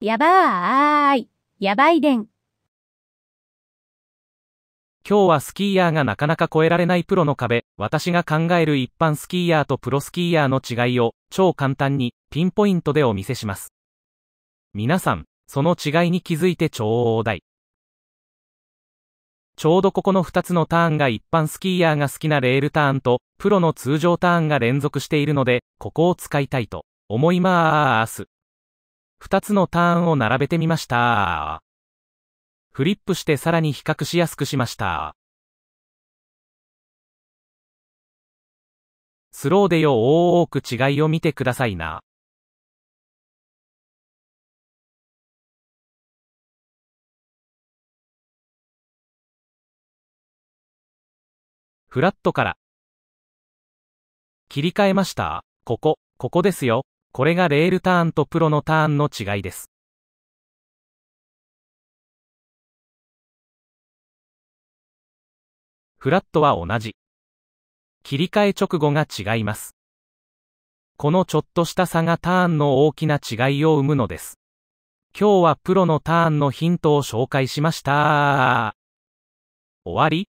やばーい、やばいでん。今日はスキーヤーがなかなか越えられないプロの壁、私が考える一般スキーヤーとプロスキーヤーの違いを、超簡単に、ピンポイントでお見せします。皆さん、その違いに気づいてちょうだい。ちょうどここの2つのターンが一般スキーヤーが好きなレールターンと、プロの通常ターンが連続しているので、ここを使いたいと、思いまーす。2つのターンを並べてみました。フリップしてさらに比較しやすくしました。スローでよ大多く違いを見てくださいな。フラットから。切り替えました。ここ、ここですよ。これがレールターンとプロのターンの違いです。フラットは同じ。切り替え直後が違います。このちょっとした差がターンの大きな違いを生むのです。今日はプロのターンのヒントを紹介しました。終わり